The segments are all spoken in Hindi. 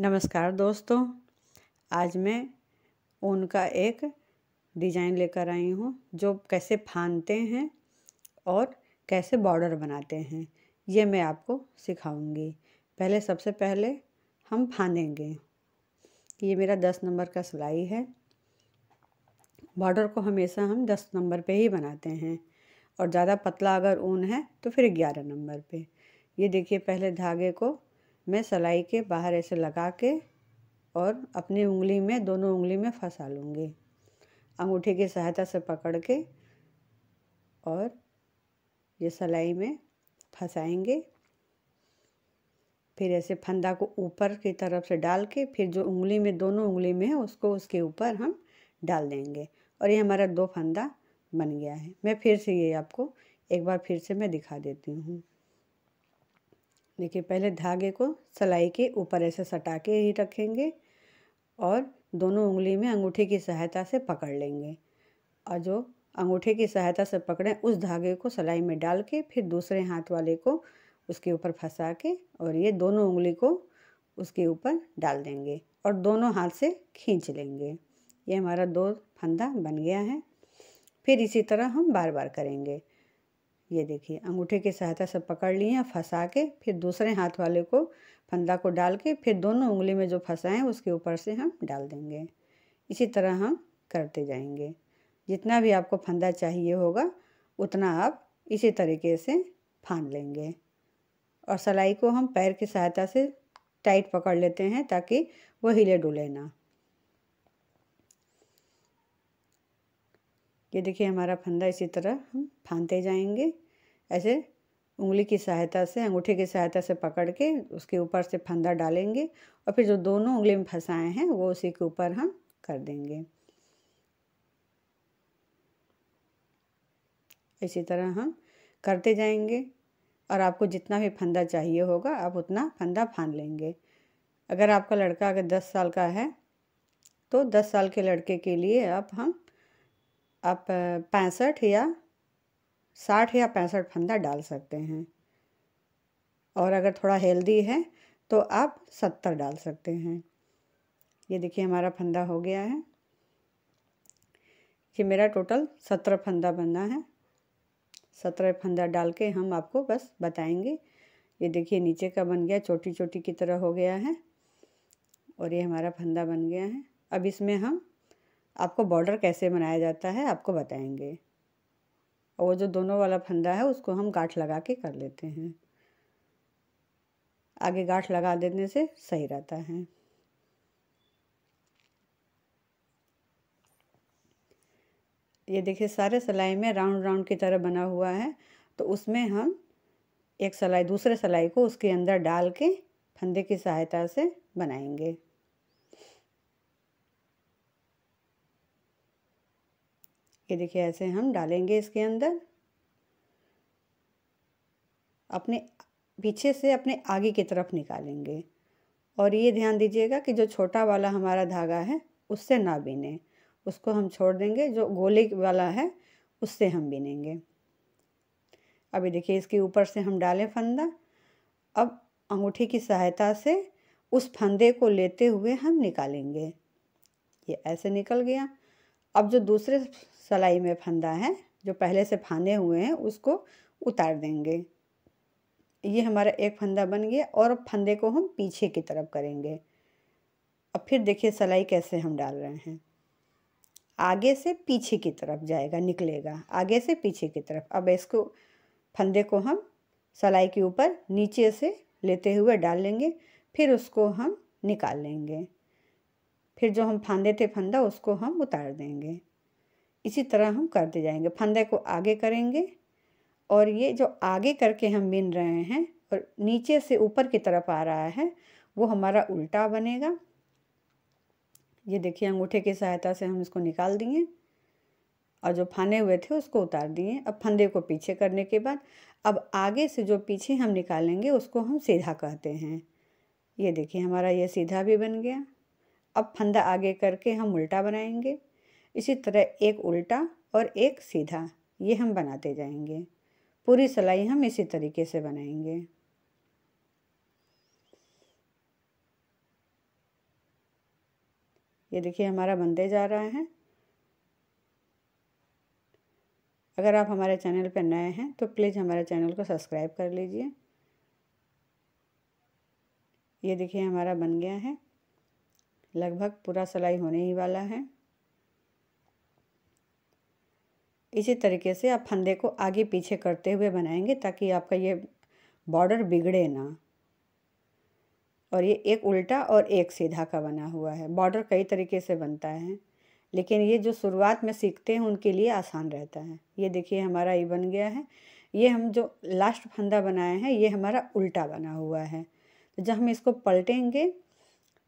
नमस्कार दोस्तों आज मैं ऊन का एक डिज़ाइन लेकर आई हूँ जो कैसे फानते हैं और कैसे बॉर्डर बनाते हैं ये मैं आपको सिखाऊंगी पहले सबसे पहले हम फानेंगे ये मेरा दस नंबर का सिलाई है बॉर्डर को हमेशा हम दस नंबर पे ही बनाते हैं और ज़्यादा पतला अगर ऊन है तो फिर ग्यारह नंबर पे ये देखिए पहले धागे को मैं सलाई के बाहर ऐसे लगा के और अपनी उंगली में दोनों उंगली में फंसा लूँगी अंगूठे की सहायता से पकड़ के और ये सलाई में फंसाएंगे फिर ऐसे फंदा को ऊपर की तरफ से डाल के फिर जो उंगली में दोनों उंगली में है उसको उसके ऊपर हम डाल देंगे और ये हमारा दो फंदा बन गया है मैं फिर से ये आपको एक बार फिर से मैं दिखा देती हूँ देखिए पहले धागे को सलाई के ऊपर ऐसे सटा के ही रखेंगे और दोनों उंगली में अंगूठे की सहायता से पकड़ लेंगे और जो अंगूठे की सहायता से पकड़ें उस धागे को सलाई में डाल के फिर दूसरे हाथ वाले को उसके ऊपर फंसा के और ये दोनों उंगली को उसके ऊपर डाल देंगे और दोनों हाथ से खींच लेंगे ये हमारा दो फंदा बन गया है फिर इसी तरह हम बार बार करेंगे ये देखिए अंगूठे की सहायता से पकड़ लिए फंसा के फिर दूसरे हाथ वाले को फंदा को डाल के फिर दोनों उंगली में जो फंसा है उसके ऊपर से हम डाल देंगे इसी तरह हम करते जाएंगे जितना भी आपको फंदा चाहिए होगा उतना आप इसी तरीके से फान लेंगे और सलाई को हम पैर की सहायता से टाइट पकड़ लेते हैं ताकि वो हिले डुले ना ये देखिए हमारा फंदा इसी तरह हम फानते जाएंगे ऐसे उंगली की सहायता से अंगूठे की सहायता से पकड़ के उसके ऊपर से फंदा डालेंगे और फिर जो दोनों उंगली में फंसाए हैं वो उसी के ऊपर हम कर देंगे इसी तरह हम करते जाएंगे और आपको जितना भी फंदा चाहिए होगा आप उतना फंदा फान लेंगे अगर आपका लड़का अगर दस साल का है तो दस साल के लड़के के लिए आप हम आप पैंसठ या साठ या पैंसठ फंदा डाल सकते हैं और अगर थोड़ा हेल्दी है तो आप सत्तर डाल सकते हैं ये देखिए हमारा फंदा हो गया है कि मेरा टोटल सत्रह फंदा बनना है सत्रह फंदा डाल के हम आपको बस बताएंगे ये देखिए नीचे का बन गया छोटी छोटी की तरह हो गया है और ये हमारा फंदा बन गया है अब इसमें हम आपको बॉर्डर कैसे बनाया जाता है आपको बताएंगे और वो जो दोनों वाला फंदा है उसको हम गाठ लगा के कर लेते हैं आगे गाठ लगा देने से सही रहता है ये देखिए सारे सिलाई में राउंड राउंड की तरह बना हुआ है तो उसमें हम एक सलाई दूसरे सलाई को उसके अंदर डाल के फंदे की सहायता से बनाएंगे ये देखिए ऐसे हम डालेंगे इसके अंदर अपने पीछे से अपने आगे की तरफ निकालेंगे और ये ध्यान दीजिएगा कि जो छोटा वाला हमारा धागा है उससे ना बीने उसको हम छोड़ देंगे जो गोले वाला है उससे हम बीनेंगे अभी देखिए इसके ऊपर से हम डालें फंदा अब अंगूठी की सहायता से उस फंदे को लेते हुए हम निकालेंगे ये ऐसे निकल गया अब जो दूसरे सलाई में फंदा है जो पहले से फाने हुए हैं उसको उतार देंगे ये हमारा एक फंदा बन गया और अब फंदे को हम पीछे की तरफ करेंगे अब फिर देखिए सलाई कैसे हम डाल रहे हैं आगे से पीछे की तरफ जाएगा निकलेगा आगे से पीछे की तरफ अब इसको फंदे को हम सलाई के ऊपर नीचे से लेते हुए डाल लेंगे फिर उसको हम निकाल लेंगे फिर जो हम फांदे थे फंदा उसको हम उतार देंगे इसी तरह हम करते जाएंगे फंदे को आगे करेंगे और ये जो आगे करके हम बिन रहे हैं और नीचे से ऊपर की तरफ आ रहा है वो हमारा उल्टा बनेगा ये देखिए अंगूठे की सहायता से हम इसको निकाल दिए और जो फाने हुए थे उसको उतार दिए अब फंदे को पीछे करने के बाद अब आगे से जो पीछे हम निकालेंगे उसको हम सीधा कहते हैं ये देखिए हमारा ये सीधा भी बन गया अब फंदा आगे करके हम उल्टा बनाएंगे इसी तरह एक उल्टा और एक सीधा ये हम बनाते जाएंगे पूरी सिलाई हम इसी तरीके से बनाएंगे ये देखिए हमारा बनते जा रहा है अगर आप हमारे चैनल पर नए हैं तो प्लीज़ हमारे चैनल को सब्सक्राइब कर लीजिए ये देखिए हमारा बन गया है लगभग पूरा सिलाई होने ही वाला है इसी तरीके से आप फंदे को आगे पीछे करते हुए बनाएंगे ताकि आपका ये बॉर्डर बिगड़े ना और ये एक उल्टा और एक सीधा का बना हुआ है बॉर्डर कई तरीके से बनता है लेकिन ये जो शुरुआत में सीखते हैं उनके लिए आसान रहता है ये देखिए हमारा ये बन गया है ये हम जो लास्ट फंदा बनाए हैं ये हमारा उल्टा बना हुआ है तो जब हम इसको पलटेंगे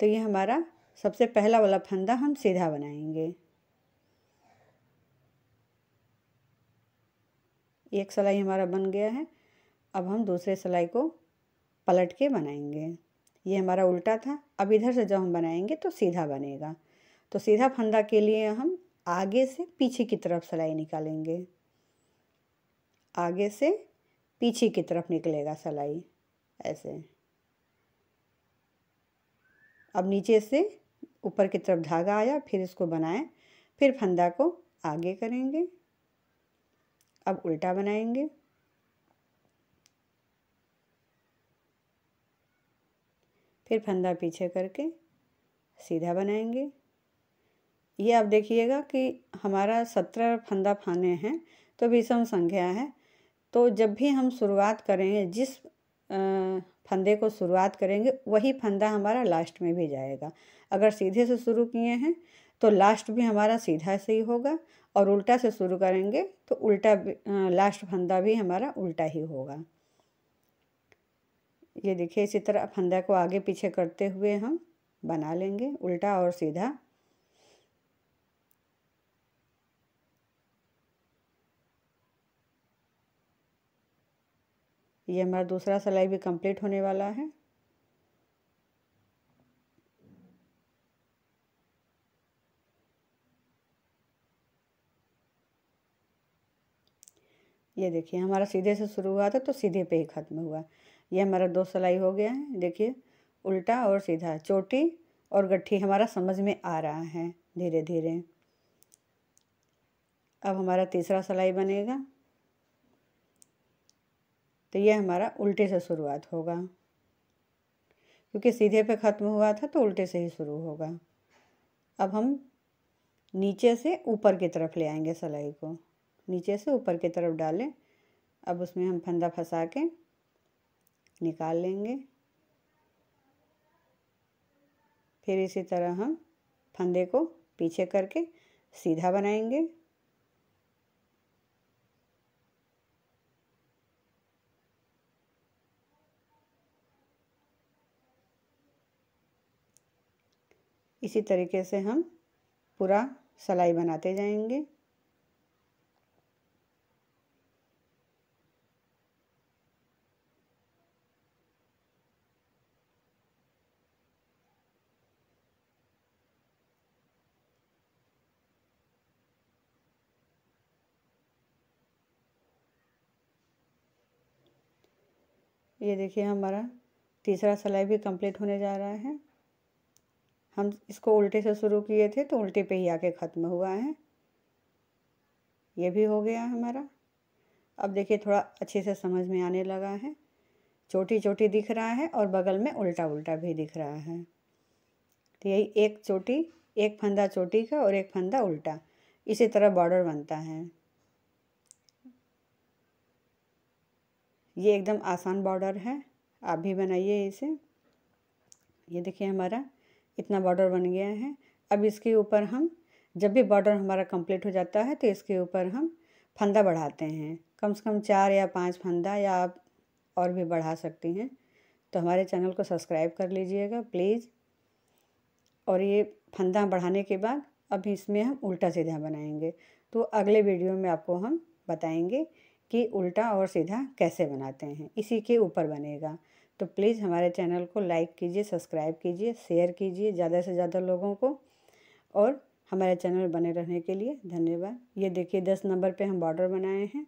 तो ये हमारा सबसे पहला वाला फंदा हम सीधा बनाएंगे एक सलाई हमारा बन गया है अब हम दूसरे सलाई को पलट के बनाएंगे ये हमारा उल्टा था अब इधर से जब हम बनाएंगे तो सीधा बनेगा तो सीधा फंदा के लिए हम आगे से पीछे की तरफ सलाई निकालेंगे आगे से पीछे की तरफ निकलेगा सलाई ऐसे अब नीचे से ऊपर की तरफ धागा आया फिर इसको बनाएं फिर फंदा को आगे करेंगे अब उल्टा बनाएंगे फिर फंदा पीछे करके सीधा बनाएंगे ये आप देखिएगा कि हमारा सत्रह फंदा फाने हैं तो विषम संख्या है तो जब भी हम शुरुआत करेंगे जिस फंदे को शुरुआत करेंगे वही फंदा हमारा लास्ट में भी जाएगा अगर सीधे से शुरू किए हैं तो लास्ट भी हमारा सीधा से ही होगा और उल्टा से शुरू करेंगे तो उल्टा लास्ट फंदा भी हमारा उल्टा ही होगा ये देखिए इसी तरह फंदा को आगे पीछे करते हुए हम बना लेंगे उल्टा और सीधा ये हमारा दूसरा सिलाई भी कंप्लीट होने वाला है ये देखिए हमारा सीधे से शुरू हुआ था तो सीधे पे ही ख़त्म हुआ ये हमारा दो सिलाई हो गया है देखिए उल्टा और सीधा चोटी और गट्ठी हमारा समझ में आ रहा है धीरे धीरे अब हमारा तीसरा सिलाई बनेगा तो ये हमारा उल्टे से शुरुआत होगा क्योंकि सीधे पे ख़त्म हुआ था तो उल्टे से ही शुरू होगा अब हम नीचे से ऊपर की तरफ ले आएंगे सिलाई को नीचे से ऊपर की तरफ डालें अब उसमें हम फंदा फंसा के निकाल लेंगे फिर इसी तरह हम फंदे को पीछे करके सीधा बनाएंगे इसी तरीके से हम पूरा सलाई बनाते जाएंगे ये देखिए हमारा तीसरा सिलाई भी कंप्लीट होने जा रहा है हम इसको उल्टे से शुरू किए थे तो उल्टे पे ही आके ख़त्म हुआ है ये भी हो गया हमारा अब देखिए थोड़ा अच्छे से समझ में आने लगा है चोटी चोटी दिख रहा है और बगल में उल्टा उल्टा भी दिख रहा है तो यही एक चोटी एक फंदा चोटी का और एक फंदा उल्टा इसी तरह बॉर्डर बनता है ये एकदम आसान बॉर्डर है आप भी बनाइए इसे ये देखिए हमारा इतना बॉर्डर बन गया है अब इसके ऊपर हम जब भी बॉर्डर हमारा कंप्लीट हो जाता है तो इसके ऊपर हम फंदा बढ़ाते हैं कम से कम चार या पाँच फंदा या आप और भी बढ़ा सकती हैं तो हमारे चैनल को सब्सक्राइब कर लीजिएगा प्लीज़ और ये फंदा बढ़ाने के बाद अब इसमें हम उल्टा सीधा बनाएंगे तो अगले वीडियो में आपको हम बताएंगे कि उल्टा और सीधा कैसे बनाते हैं इसी के ऊपर बनेगा तो प्लीज़ हमारे चैनल को लाइक कीजिए सब्सक्राइब कीजिए शेयर कीजिए ज़्यादा से ज़्यादा लोगों को और हमारे चैनल में बने रहने के लिए धन्यवाद ये देखिए दस नंबर पे हम बॉर्डर बनाए हैं